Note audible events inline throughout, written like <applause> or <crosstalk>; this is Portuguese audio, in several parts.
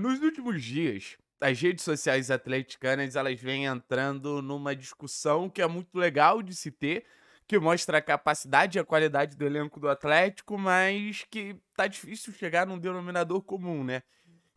Nos últimos dias, as redes sociais atleticanas elas vêm entrando numa discussão que é muito legal de se ter, que mostra a capacidade e a qualidade do elenco do Atlético, mas que tá difícil chegar num denominador comum, né?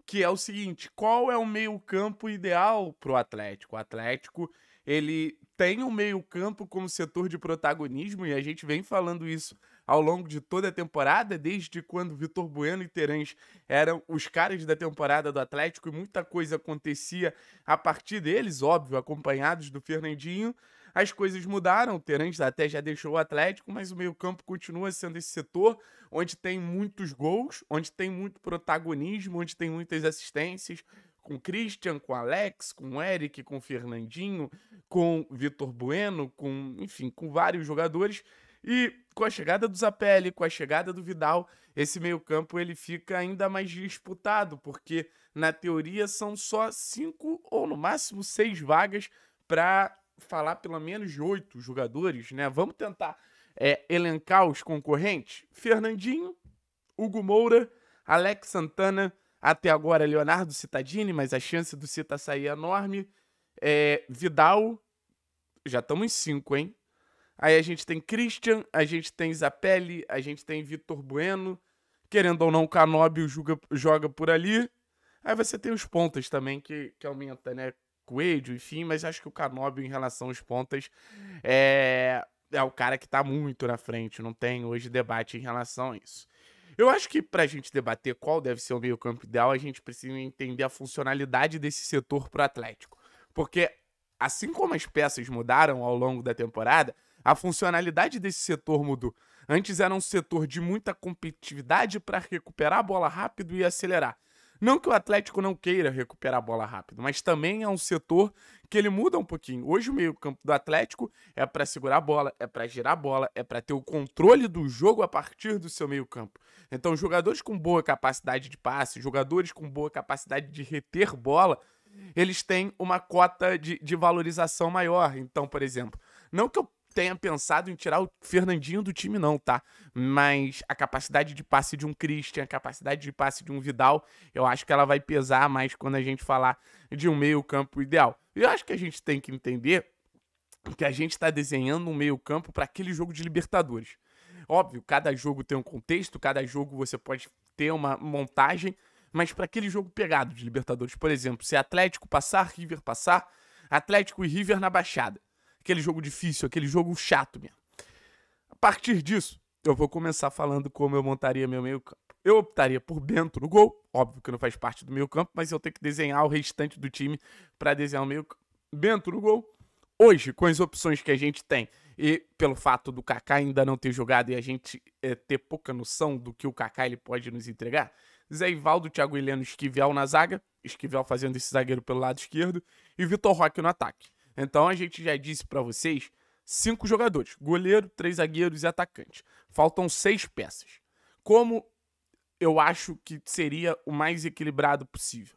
Que é o seguinte, qual é o meio-campo ideal pro Atlético? O Atlético, ele tem o um meio-campo como setor de protagonismo e a gente vem falando isso ao longo de toda a temporada, desde quando Vitor Bueno e Terãs eram os caras da temporada do Atlético e muita coisa acontecia a partir deles, óbvio, acompanhados do Fernandinho. As coisas mudaram, o Terãs até já deixou o Atlético, mas o meio-campo continua sendo esse setor onde tem muitos gols, onde tem muito protagonismo, onde tem muitas assistências, com Christian, com Alex, com Eric, com Fernandinho, com Vitor Bueno, com, enfim, com vários jogadores e com a chegada do Zapelli, com a chegada do Vidal, esse meio-campo ele fica ainda mais disputado, porque na teoria são só cinco ou no máximo seis vagas para falar pelo menos de oito jogadores, né? Vamos tentar é, elencar os concorrentes: Fernandinho, Hugo Moura, Alex Santana, até agora Leonardo Citadini, mas a chance do Cita sair é enorme. É, Vidal, já estamos em cinco, hein? Aí a gente tem Christian, a gente tem Zapelli, a gente tem Vitor Bueno. Querendo ou não, o Canóbio joga, joga por ali. Aí você tem os pontas também, que, que aumenta, né? Coelho, enfim, mas acho que o Canóbio, em relação aos pontas, é, é o cara que tá muito na frente. Não tem hoje debate em relação a isso. Eu acho que para a gente debater qual deve ser o meio-campo ideal, a gente precisa entender a funcionalidade desse setor para o Atlético. Porque, assim como as peças mudaram ao longo da temporada, a funcionalidade desse setor mudou. Antes era um setor de muita competitividade para recuperar a bola rápido e acelerar. Não que o Atlético não queira recuperar a bola rápido, mas também é um setor que ele muda um pouquinho. Hoje o meio-campo do Atlético é para segurar a bola, é para girar a bola, é para ter o controle do jogo a partir do seu meio-campo. Então, jogadores com boa capacidade de passe, jogadores com boa capacidade de reter bola, eles têm uma cota de, de valorização maior. Então, por exemplo, não que eu tenha pensado em tirar o Fernandinho do time, não, tá? Mas a capacidade de passe de um Christian, a capacidade de passe de um Vidal, eu acho que ela vai pesar mais quando a gente falar de um meio-campo ideal. eu acho que a gente tem que entender que a gente está desenhando um meio-campo para aquele jogo de Libertadores. Óbvio, cada jogo tem um contexto, cada jogo você pode ter uma montagem, mas para aquele jogo pegado de Libertadores, por exemplo, se Atlético passar, River passar, Atlético e River na Baixada aquele jogo difícil, aquele jogo chato mesmo. A partir disso, eu vou começar falando como eu montaria meu meio-campo. Eu optaria por Bento no gol, óbvio que não faz parte do meio-campo, mas eu tenho que desenhar o restante do time para desenhar o meio-campo. Bento no gol. Hoje, com as opções que a gente tem, e pelo fato do Kaká ainda não ter jogado e a gente é, ter pouca noção do que o Kaká ele pode nos entregar, Zé Ivaldo, Thiago Heleno, Esquivel na zaga, Esquivel fazendo esse zagueiro pelo lado esquerdo, e Vitor Roque no ataque. Então a gente já disse para vocês cinco jogadores: goleiro, três zagueiros e atacante. Faltam seis peças. Como eu acho que seria o mais equilibrado possível.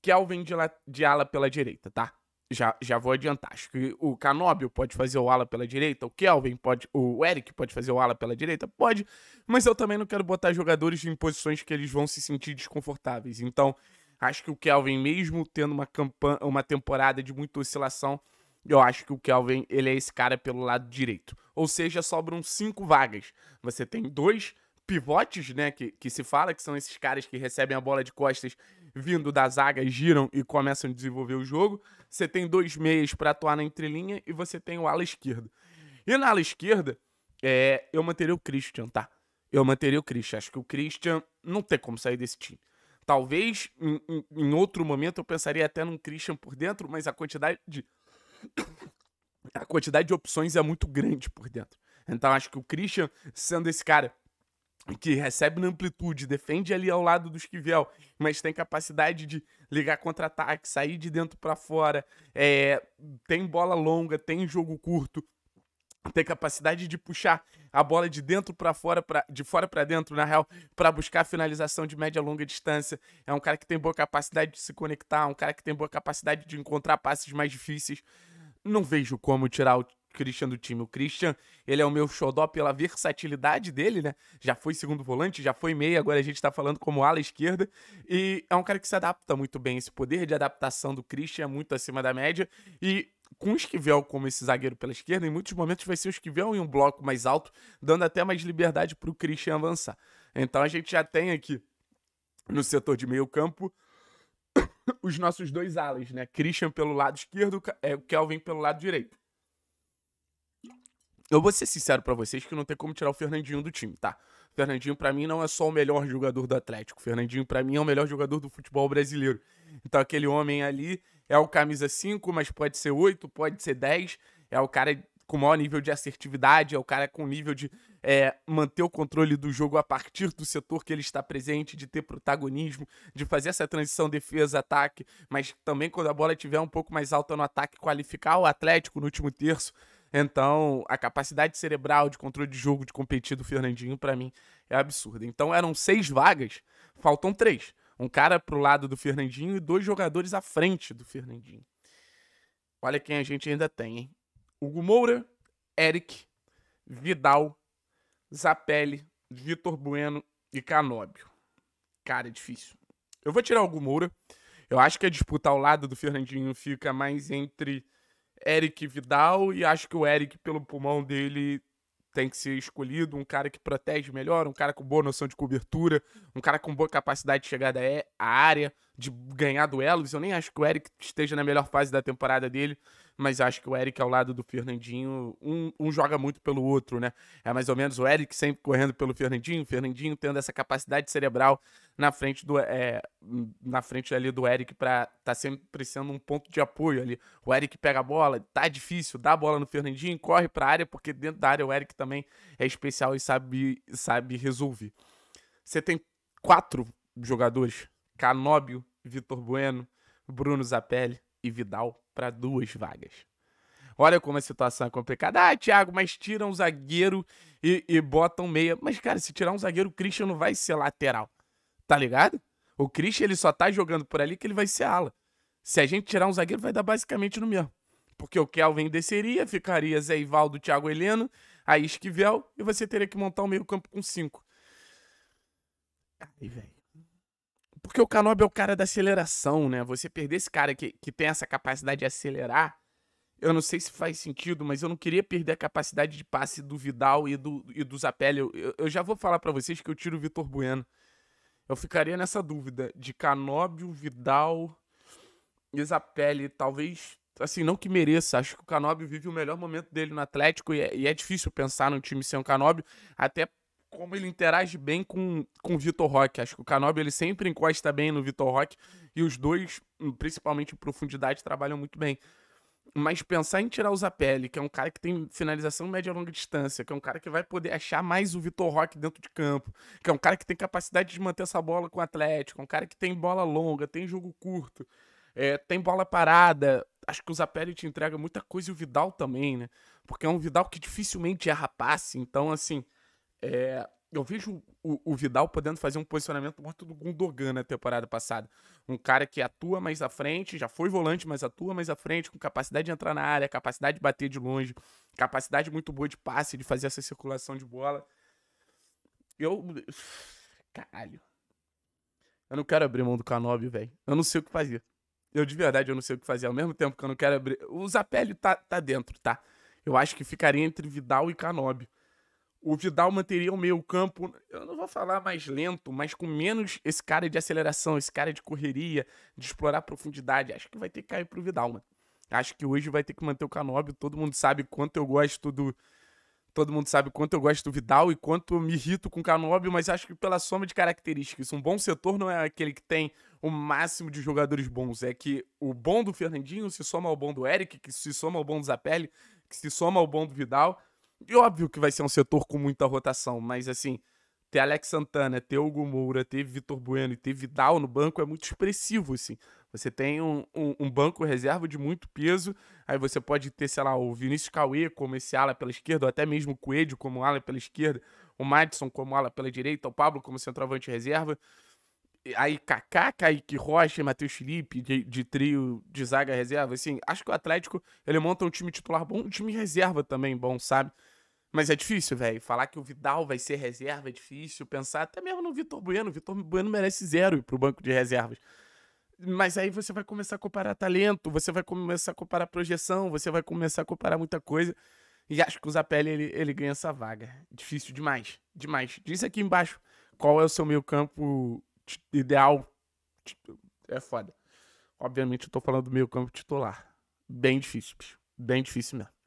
Kelvin de, la, de ala pela direita, tá? Já, já vou adiantar. Acho que o Canóbio pode fazer o ala pela direita, o Kelvin pode, o Eric pode fazer o ala pela direita, pode, mas eu também não quero botar jogadores em posições que eles vão se sentir desconfortáveis. Então, Acho que o Kelvin, mesmo tendo uma, campanha, uma temporada de muita oscilação, eu acho que o Kelvin ele é esse cara pelo lado direito. Ou seja, sobram cinco vagas. Você tem dois pivotes, né? Que, que se fala que são esses caras que recebem a bola de costas vindo da zaga, giram e começam a desenvolver o jogo. Você tem dois meias para atuar na entrelinha e você tem o ala esquerda. E na ala esquerda, é, eu manteria o Christian, tá? Eu manteria o Christian. Acho que o Christian não tem como sair desse time. Talvez em, em, em, outro momento eu pensaria até num Christian por dentro, mas a quantidade de. <coughs> a quantidade de opções é muito grande por dentro. Então acho que o Christian, sendo esse cara que recebe na amplitude, defende ali ao lado do Esquivel, mas tem capacidade de ligar contra-ataque, sair de dentro para fora, é, tem bola longa, tem jogo curto, ter capacidade de puxar a bola de dentro para fora, pra, de fora para dentro, na real, para buscar a finalização de média longa distância. É um cara que tem boa capacidade de se conectar, um cara que tem boa capacidade de encontrar passes mais difíceis. Não vejo como tirar o Christian do time. O Christian, ele é o meu xodó pela versatilidade dele, né? Já foi segundo volante, já foi meia, agora a gente tá falando como ala esquerda. E é um cara que se adapta muito bem. Esse poder de adaptação do Christian é muito acima da média. E com o Esquivel como esse zagueiro pela esquerda, em muitos momentos vai ser o Esquivel em um bloco mais alto, dando até mais liberdade para o Christian avançar. Então a gente já tem aqui no setor de meio campo <coughs> os nossos dois alas, né? Christian pelo lado esquerdo, é, Kelvin pelo lado direito. Eu vou ser sincero para vocês que não tem como tirar o Fernandinho do time, tá? Fernandinho, para mim, não é só o melhor jogador do Atlético. Fernandinho, para mim, é o melhor jogador do futebol brasileiro. Então, aquele homem ali é o camisa 5, mas pode ser 8, pode ser 10. É o cara com maior nível de assertividade, é o cara com nível de é, manter o controle do jogo a partir do setor que ele está presente, de ter protagonismo, de fazer essa transição defesa-ataque, mas também quando a bola estiver um pouco mais alta no ataque, qualificar o Atlético no último terço então, a capacidade cerebral de controle de jogo, de competir do Fernandinho, para mim, é absurda. Então, eram seis vagas, faltam três. Um cara pro lado do Fernandinho e dois jogadores à frente do Fernandinho. Olha quem a gente ainda tem, hein? Hugo Moura, Eric, Vidal, Zapelli, Vitor Bueno e Canóbio. Cara, é difícil. Eu vou tirar o Hugo Moura. Eu acho que a disputa ao lado do Fernandinho fica mais entre Eric Vidal e acho que o Eric, pelo pulmão dele, tem que ser escolhido. Um cara que protege melhor, um cara com boa noção de cobertura, um cara com boa capacidade de chegar à é, área, de ganhar duelos. Eu nem acho que o Eric esteja na melhor fase da temporada dele, mas acho que o Eric ao lado do Fernandinho, um, um joga muito pelo outro, né? É mais ou menos o Eric sempre correndo pelo Fernandinho, o Fernandinho tendo essa capacidade cerebral na frente do é, na frente ali do Eric para tá sempre sendo um ponto de apoio ali. O Eric pega a bola, tá difícil, dá a bola no Fernandinho, corre para a área, porque dentro da área o Eric também é especial e sabe sabe resolver. Você tem quatro jogadores: Canóbio, Vitor Bueno, Bruno Zapelli, e Vidal para duas vagas. Olha como a situação é complicada. Ah, Thiago, mas tiram um zagueiro e, e botam meia. Mas, cara, se tirar um zagueiro, o Christian não vai ser lateral. Tá ligado? O Christian, ele só tá jogando por ali que ele vai ser ala. Se a gente tirar um zagueiro, vai dar basicamente no mesmo. Porque o Kelvin desceria, ficaria Zé Ivaldo, Thiago Heleno, a Esquivel, e você teria que montar o um meio campo com cinco. Aí, velho. Porque o Canobi é o cara da aceleração, né? Você perder esse cara que, que tem essa capacidade de acelerar, eu não sei se faz sentido, mas eu não queria perder a capacidade de passe do Vidal e do, e do Zapelli. Eu, eu já vou falar para vocês que eu tiro o Vitor Bueno. Eu ficaria nessa dúvida de Canóbio, Vidal e Zapelli. Talvez, assim, não que mereça. Acho que o Canóbio vive o melhor momento dele no Atlético e é, e é difícil pensar num time sem o Canóbio, até como ele interage bem com, com o Vitor Roque. Acho que o Canobi ele sempre encosta bem no Vitor Roque e os dois, principalmente em profundidade, trabalham muito bem. Mas pensar em tirar o Zapelli, que é um cara que tem finalização média e longa distância, que é um cara que vai poder achar mais o Vitor Roque dentro de campo, que é um cara que tem capacidade de manter essa bola com o Atlético, um cara que tem bola longa, tem jogo curto, é, tem bola parada. Acho que o Zapelli te entrega muita coisa e o Vidal também, né? Porque é um Vidal que dificilmente erra passe, então assim é, eu vejo o, o, Vidal podendo fazer um posicionamento muito do Gundogan na temporada passada. Um cara que atua mais à frente, já foi volante, mas atua mais à frente, com capacidade de entrar na área, capacidade de bater de longe, capacidade muito boa de passe, de fazer essa circulação de bola. Eu. Caralho. Eu não quero abrir mão do Canobi, velho. Eu não sei o que fazer. Eu de verdade eu não sei o que fazer. Ao mesmo tempo que eu não quero abrir. O Zapelli tá, tá dentro, tá? Eu acho que ficaria entre Vidal e Canobi o Vidal manteria o meio campo, eu não vou falar mais lento, mas com menos esse cara de aceleração, esse cara de correria, de explorar a profundidade. Acho que vai ter que cair pro Vidal, mano. Acho que hoje vai ter que manter o Canóbio. Todo mundo sabe quanto eu gosto do. Todo mundo sabe quanto eu gosto do Vidal e quanto eu me irrito com o Canóbio, mas acho que pela soma de características. Um bom setor não é aquele que tem o máximo de jogadores bons. É que o bom do Fernandinho se soma ao bom do Eric, que se soma ao bom do Zapelli, que se soma ao bom do Vidal e óbvio que vai ser um setor com muita rotação, mas assim, ter Alex Santana, ter Hugo Moura, ter Vitor Bueno e ter Vidal no banco é muito expressivo, assim. Você tem um, um, um, banco reserva de muito peso, aí você pode ter, sei lá, o Vinícius Cauê como esse ala pela esquerda, ou até mesmo o Coelho como ala pela esquerda, o Madison como ala pela direita, o Pablo como centroavante reserva. Aí Kaká, Kaique Rocha e Matheus Felipe de, de, trio de zaga reserva, assim, acho que o Atlético, ele monta um time titular bom, um time reserva também bom, sabe? Mas é difícil, velho. Falar que o Vidal vai ser reserva é difícil. Pensar até mesmo no Vitor Bueno. O Vitor Bueno merece zero ir pro banco de reservas. Mas aí você vai começar a comparar talento, você vai começar a comparar projeção, você vai começar a comparar muita coisa. E acho que o Zapelli ele, ele ganha essa vaga. Difícil demais. Demais. Diz aqui embaixo qual é o seu meio-campo ideal. É foda. Obviamente eu tô falando do meio-campo titular. Bem difícil, bicho. Bem difícil mesmo.